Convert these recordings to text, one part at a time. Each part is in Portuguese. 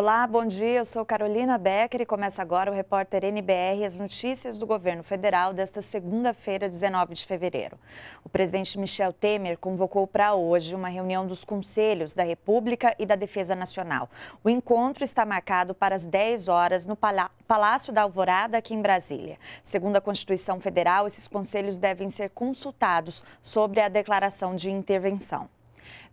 Olá, bom dia. Eu sou Carolina Becker e começa agora o repórter NBR as notícias do governo federal desta segunda-feira, 19 de fevereiro. O presidente Michel Temer convocou para hoje uma reunião dos conselhos da República e da Defesa Nacional. O encontro está marcado para as 10 horas no Palácio da Alvorada, aqui em Brasília. Segundo a Constituição Federal, esses conselhos devem ser consultados sobre a declaração de intervenção.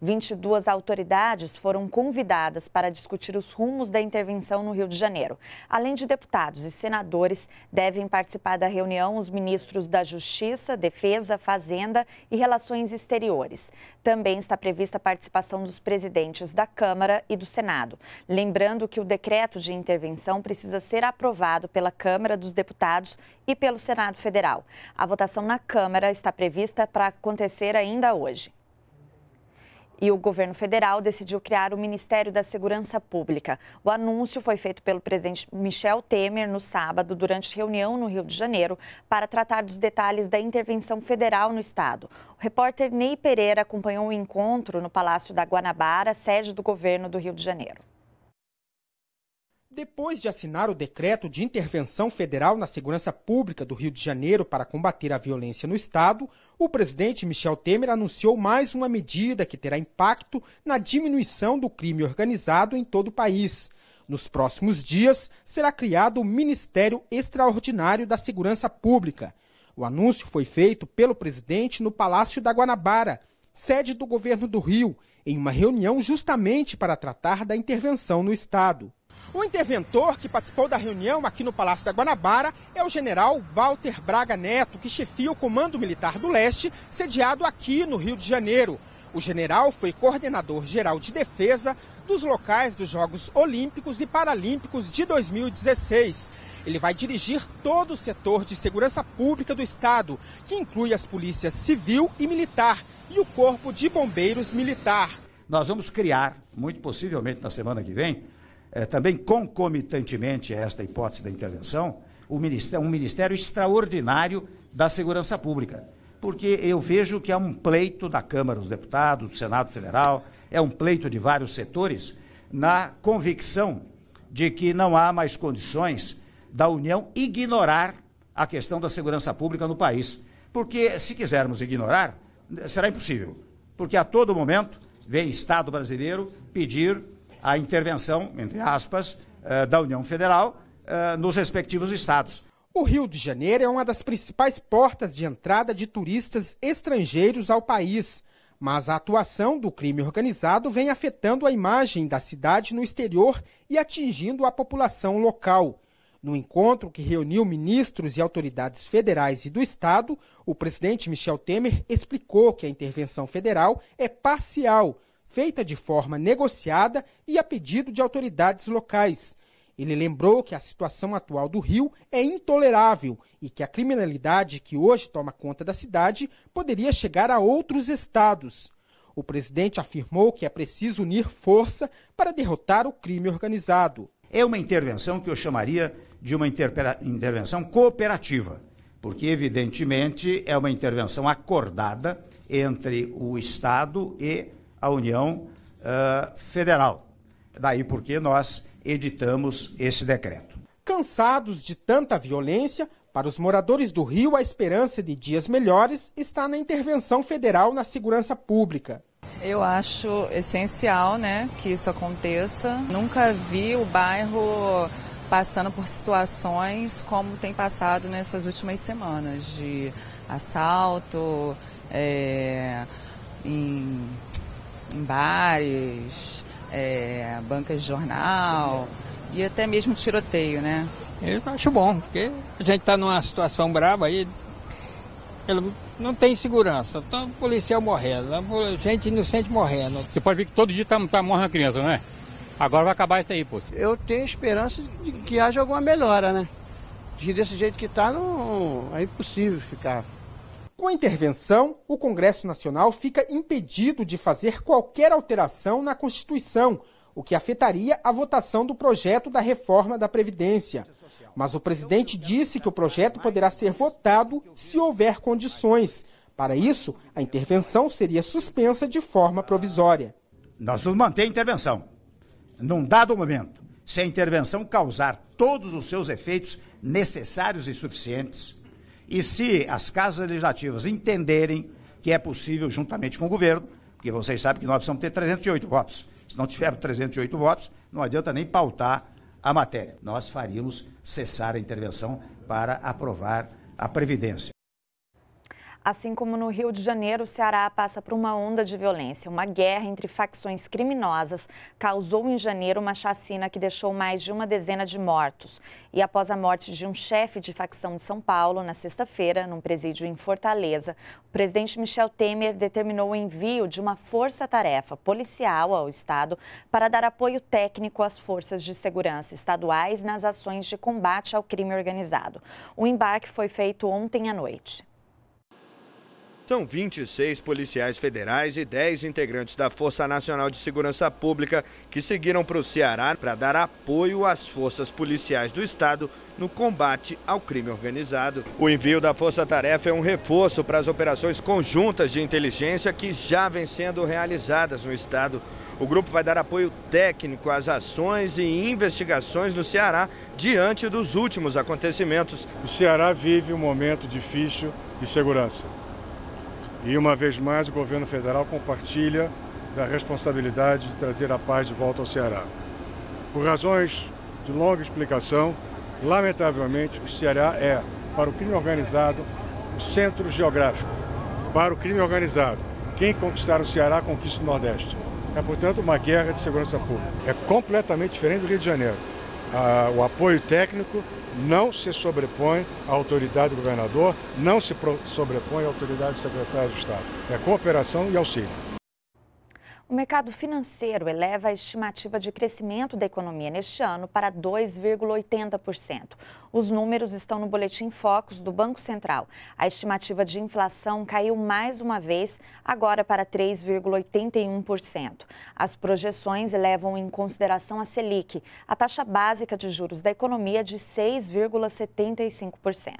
22 autoridades foram convidadas para discutir os rumos da intervenção no Rio de Janeiro. Além de deputados e senadores, devem participar da reunião os ministros da Justiça, Defesa, Fazenda e Relações Exteriores. Também está prevista a participação dos presidentes da Câmara e do Senado. Lembrando que o decreto de intervenção precisa ser aprovado pela Câmara dos Deputados e pelo Senado Federal. A votação na Câmara está prevista para acontecer ainda hoje e o governo federal decidiu criar o Ministério da Segurança Pública. O anúncio foi feito pelo presidente Michel Temer no sábado, durante reunião no Rio de Janeiro, para tratar dos detalhes da intervenção federal no estado. O repórter Ney Pereira acompanhou o encontro no Palácio da Guanabara, sede do governo do Rio de Janeiro. Depois de assinar o decreto de intervenção federal na segurança pública do Rio de Janeiro para combater a violência no Estado, o presidente Michel Temer anunciou mais uma medida que terá impacto na diminuição do crime organizado em todo o país. Nos próximos dias, será criado o Ministério Extraordinário da Segurança Pública. O anúncio foi feito pelo presidente no Palácio da Guanabara, sede do governo do Rio, em uma reunião justamente para tratar da intervenção no Estado. O interventor que participou da reunião aqui no Palácio da Guanabara é o general Walter Braga Neto, que chefia o Comando Militar do Leste, sediado aqui no Rio de Janeiro. O general foi coordenador geral de defesa dos locais dos Jogos Olímpicos e Paralímpicos de 2016. Ele vai dirigir todo o setor de segurança pública do Estado, que inclui as polícias civil e militar e o Corpo de Bombeiros Militar. Nós vamos criar, muito possivelmente na semana que vem, é, também concomitantemente a esta hipótese da intervenção, um ministério, um ministério extraordinário da Segurança Pública. Porque eu vejo que é um pleito da Câmara dos Deputados, do Senado Federal, é um pleito de vários setores, na convicção de que não há mais condições da União ignorar a questão da segurança pública no país. Porque se quisermos ignorar, será impossível. Porque a todo momento vem Estado brasileiro pedir a intervenção, entre aspas, eh, da União Federal eh, nos respectivos estados. O Rio de Janeiro é uma das principais portas de entrada de turistas estrangeiros ao país. Mas a atuação do crime organizado vem afetando a imagem da cidade no exterior e atingindo a população local. No encontro que reuniu ministros e autoridades federais e do Estado, o presidente Michel Temer explicou que a intervenção federal é parcial feita de forma negociada e a pedido de autoridades locais. Ele lembrou que a situação atual do Rio é intolerável e que a criminalidade que hoje toma conta da cidade poderia chegar a outros estados. O presidente afirmou que é preciso unir força para derrotar o crime organizado. É uma intervenção que eu chamaria de uma intervenção cooperativa, porque, evidentemente, é uma intervenção acordada entre o Estado e a União uh, Federal. Daí porque nós editamos esse decreto. Cansados de tanta violência, para os moradores do Rio, a esperança de dias melhores está na intervenção federal na segurança pública. Eu acho essencial né, que isso aconteça. Nunca vi o bairro passando por situações como tem passado nessas últimas semanas de assalto, é, em em bares, é, bancas de jornal e até mesmo tiroteio, né? Eu acho bom, porque a gente está numa situação brava aí, não tem segurança, tá o policial morrendo, gente inocente morrendo. Você pode ver que todo dia tá, tá morre uma criança, né? Agora vai acabar isso aí, pô. Eu tenho esperança de que haja alguma melhora, né? De desse jeito que tá, não, é impossível ficar. Com a intervenção, o Congresso Nacional fica impedido de fazer qualquer alteração na Constituição, o que afetaria a votação do projeto da reforma da Previdência. Mas o presidente disse que o projeto poderá ser votado se houver condições. Para isso, a intervenção seria suspensa de forma provisória. Nós vamos manter a intervenção. Num dado momento, se a intervenção causar todos os seus efeitos necessários e suficientes, e se as casas legislativas entenderem que é possível, juntamente com o governo, porque vocês sabem que nós precisamos ter 308 votos. Se não tiver 308 votos, não adianta nem pautar a matéria. Nós faríamos cessar a intervenção para aprovar a Previdência. Assim como no Rio de Janeiro, o Ceará passa por uma onda de violência. Uma guerra entre facções criminosas causou em janeiro uma chacina que deixou mais de uma dezena de mortos. E após a morte de um chefe de facção de São Paulo, na sexta-feira, num presídio em Fortaleza, o presidente Michel Temer determinou o envio de uma força-tarefa policial ao Estado para dar apoio técnico às forças de segurança estaduais nas ações de combate ao crime organizado. O embarque foi feito ontem à noite. São 26 policiais federais e 10 integrantes da Força Nacional de Segurança Pública que seguiram para o Ceará para dar apoio às forças policiais do Estado no combate ao crime organizado. O envio da Força Tarefa é um reforço para as operações conjuntas de inteligência que já vêm sendo realizadas no Estado. O grupo vai dar apoio técnico às ações e investigações no Ceará diante dos últimos acontecimentos. O Ceará vive um momento difícil de segurança. E uma vez mais, o governo federal compartilha da responsabilidade de trazer a paz de volta ao Ceará. Por razões de longa explicação, lamentavelmente, o Ceará é, para o crime organizado, o centro geográfico. Para o crime organizado, quem conquistar o Ceará conquista o Nordeste. É, portanto, uma guerra de segurança pública. É completamente diferente do Rio de Janeiro a, o apoio técnico não se sobrepõe à autoridade do governador, não se sobrepõe à autoridade do secretário de Estado. É cooperação e auxílio. O mercado financeiro eleva a estimativa de crescimento da economia neste ano para 2,80%. Os números estão no Boletim Focus do Banco Central. A estimativa de inflação caiu mais uma vez, agora para 3,81%. As projeções levam em consideração a Selic, a taxa básica de juros da economia de 6,75%.